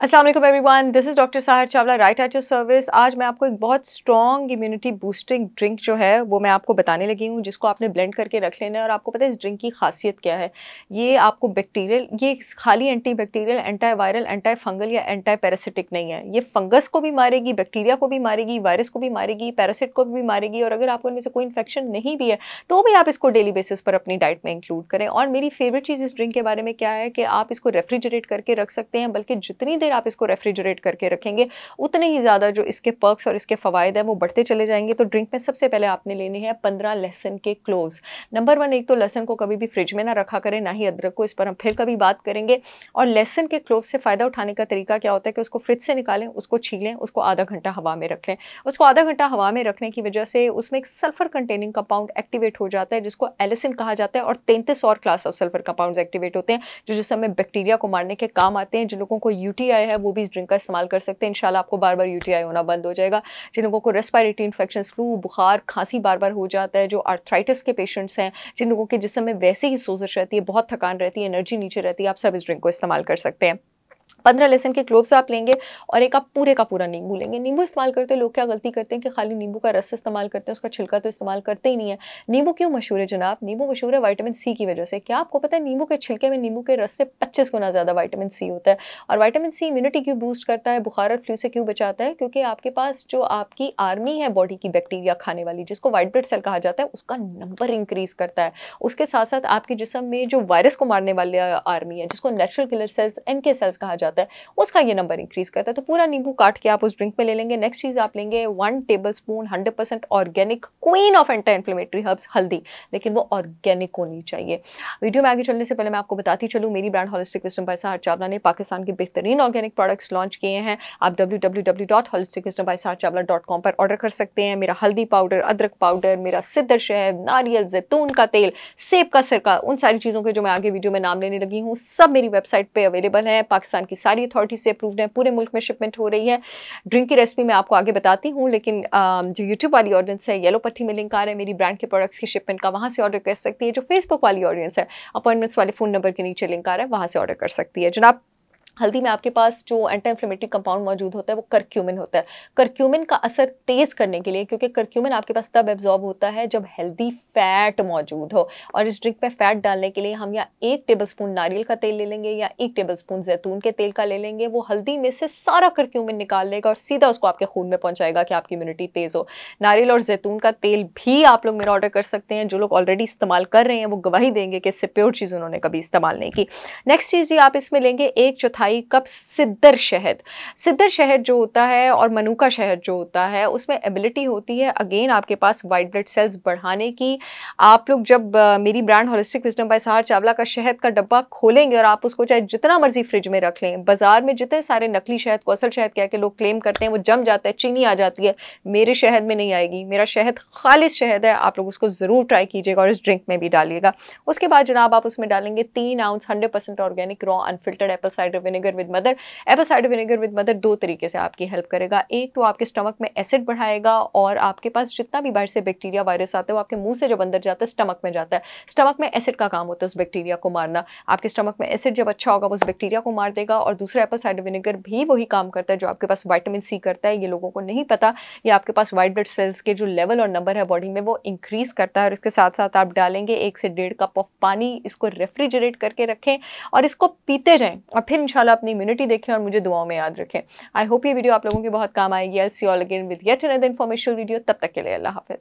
असलम वन this is doctor Sahar Chawla right at your service आज मैं आपको एक बहुत स्ट्रॉन्ग इम्यूनिटी बूस्टिंग ड्रिंक जो है वो मैं आपको बताने लगी हूँ जिसको आपने ब्लेंड करके रख लेना है और आपको पता है इस ड्रिंक की खासियत क्या है ये आपको बैक्टीरियल ये खाली antibacterial antiviral antifungal या एंटा पैरासिटिक नहीं है ये फंगस को भी मारेगी बैक्टीरिया को भी मारेगी वायरस को भी मारेगी पैरासिट को भी मारेगी और अगर आपको इनमें से कोई इन्फेक्शन नहीं भी है तो भी आप इसको डेली बेसिस पर अपनी डाइट में इंक्लूड करें और मेरी फेवरेट चीज़ इस ड्रिंक के बारे में क्या है कि आप इसको रेफ्रिजरेट करके रख सकते हैं बल्कि जितनी देर फिर आप इसको रेफ्रिजरेट करके रखेंगे उतने ही ज़्यादा जो इसके पर्क्स और इसके फ़वाद हैं वो बढ़ते चले जाएंगे तो ड्रिंक में सबसे पहले आपने लेने हैं पंद्रह लहसन के क्लोव नंबर वन एक तो लहसन को कभी भी फ्रिज में ना रखा करें ना ही अदरक को इस पर हम फिर कभी बात करेंगे और लहसन के क्लोव से फ़ायदा उठाने का तरीका क्या होता है कि उसको फ्रिज से निकालें उसको छीलें उसको आधा घंटा हवा में रख लें उसको आधा घंटा हवा में रखने की वजह से उसमें एक सल्फर कंटेनिंग कंपाउंड एक्टिवेट हो जाता है जिसको एलिसिन कहा जाता है और तैंतीस और class of sulphur compounds activate होते हैं जो जिसमें बैक्टीरिया को मारने के काम आते हैं जिन लोगों को यू यूटीआई है वो भी इस ड्रिंक का इस्तेमाल कर सकते हैं इनशाला आपको बार बार यूटीआई होना बंद हो जाएगा जिन लोगों को रेस्पायरेटरी इन्फेक्शन फ्लू बुखार खांसी बार बार हो जाता है जो आर्थराइटिस के पेशेंट्स हैं जिन लोगों के जिसमें वैसे ही सोजिश रहती है बहुत थकान रहती है एनर्जी नीचे रहती है आप सब इस ड्रिंक को इस्तेमाल कर सकते हैं पंद्रह लहसन के क्लोव्स आप लेंगे और एक आप पूरे का पूरा नींबू लेंगे नींबू इस्तेमाल करते हैं लोग क्या गलती करते हैं कि खाली नींबू का रस इस्तेमाल करते हैं उसका छिलका तो इस्तेमाल करते ही नहीं है नींबू क्यों मशहूर है जनाब नींबू मशहूर है वाइटामिन सी की वजह से क्या आपको पता है नींबू के छिलके में नींबू के रस से पच्चीस गुना ज़्यादा वाइटामिन सी होता है और वाइटामिन सी इम्यूनिटी क्यों बूस्ट करता है बुखार और फ्लू से क्यों बचाता है क्योंकि आपके पास जो आपकी आर्मी है बॉडी की बैक्टीरिया खाने वाली जिसको वाइट ब्लड सेल कहा जाता है उसका नंबर इंक्रीज करता है उसके साथ साथ आपके जिसम में जो वायरस को मारने वाली आर्मी है जिसको natural killer cells N K cells कहा जाता है जाता है उसका ये नंबर इंक्रीज़ करता है तो पूरा नींबू काट के आप उस ड्रिंक में ले लेंगे नेक्स्ट चीज़ आप लेंगे one tablespoon hundred percent organic queen of anti inflammatory herbs हल्दी लेकिन वो ऑर्गेनिक होनी चाहिए वीडियो में आगे चलने से पहले मैं आपको बताती चलूँ मेरी brand holistic wisdom by Sahar Chawla ने पाकिस्तान के बेहतरीन ऑर्गेनिक प्रोडक्ट्स लॉन्च किए हैं आप W W W dot holistic wisdom by Sahar Chawla dot com पर ऑर्डर कर सकते हैं मेरा हल्दी पाउडर अदरक पाउडर मेरा सिद्ध शहद नारियल जैतून का तेल सेब का सिरका उन सारी चीज़ों के जो मैं आगे वीडियो में नाम लेने लगी हूँ सब मेरी वेबसाइट पर अवेलेबल है पाकिस्तान की सारी अथॉरिटी से अप्रूव्ड है पूरे मुल्क में शिपमेंट हो रही है ड्रिंक की रेसिपी मैं आपको आगे बताती हूँ लेकिन जो यूट्यूब वाली ऑडियंस है येलो पट्टी में लिंक आ रहा है मेरी ब्रांड के प्रोडक्ट्स की शिपमेंट का वहाँ से ऑर्डर कर सकती है जो फेसबुक वाली ऑडियंस है अपॉइंटमेंट्स वाले फ़ोन नंबर के नीचे लिंक आ रहा है वहाँ से ऑर्डर कर सकती है जनाब हल्दी में आपके पास जो एंटी इन्फ्लेमेटरी कंपाउंड मौजूद होता है वो करक्यूमिन होता है करक्यूमिन का असर तेज़ करने के लिए क्योंकि करक्यूमिन आपके पास तब एब्जॉर्ब होता है जब हेल्दी फैट मौजूद हो और इस ड्रिंक में फ़ैट डालने के लिए हम या एक टेबल स्पून नारियल का तेल ले लेंगे या एक टेबल स्पून जैतून के तेल का ले लेंगे वो हल्दी में से सारा करक्यूमिन निकाल लेगा और सीधा उसको आपके खून में पहुँचाएगा कि आपकी इम्यूनिटी तेज़ हो नारियल और जैतून का तेल भी आप लोग मेरा ऑर्डर कर सकते हैं जो लोग ऑलरेडी इस्तेमाल कर रहे हैं वो गवाही देंगे कि इससे प्योर चीज़ उन्होंने कभी इस्तेमाल नहीं की नेक्स्ट चीज़ ये आप इसमें लेंगे एक चौथाई ढाई कप सिद्धर शहद सिद्धर शहद जो होता है और मनुका शहद जो होता है उसमें एबिलिटी होती है अगेन आपके पास वाइट ब्लड सेल्स बढ़ाने की आप लोग जब मेरी brand holistic wisdom by Sahar Chawla का शहद का डब्बा खोलेंगे और आप उसको चाहे जितना मर्जी फ्रिज में रख लें बाजार में जितने सारे नकली शहद को असल शहद कह के लोग क्लेम करते हैं वो जम जाता है चीनी आ जाती है मेरे शहद में नहीं आएगी मेरा शहद खालिश शहद है आप लोग उसको ज़रूर ट्राई कीजिएगा और इस ड्रिंक में भी डालिएगा उसके बाद जनाब आप उसमें डालेंगे तीन ounce hundred percent organic raw unfiltered apple cider vinegar vinegar with mother cider vinegar with mother दो तरीके से आपकी हेल्प करेगा एक तो आपके स्टमक में एसिड बढ़ाएगा और आपके पास जितना भी बाहर से बैक्टीरिया वायरस आता है वो आपके मुंह से जब अंदर जाता है स्टमक में जाता है स्टमक में एसिड का काम होता है उस बैक्टीरिया को मारना आपके स्टमक में एसिड जब अच्छा होगा वो उस बैक्टीरिया को मार देगा और दूसरा एप्पल साइडर विनेगर भी वही काम करता है जो आपके पास वाइटामिन सी करता है ये लोगों को नहीं पता ये आपके पास वाइट ब्लड सेल्स के जो लेवल और नंबर है बॉडी में वो इंक्रीज करता है और इसके साथ साथ आप डालेंगे एक से डेढ़ कप ऑफ पानी इसको रेफ्रिजरेट करके रखें और इसको पीते जाएं और फिर इन इंशाल्लाह अपनी इम्यूनिटी देखें और मुझे दुआओं में याद रखें आई होप ये वीडियो आप लोगों के बहुत काम आएगी I'll see all again with yet another information video तब तक के लिए अल्लाह हाफिज़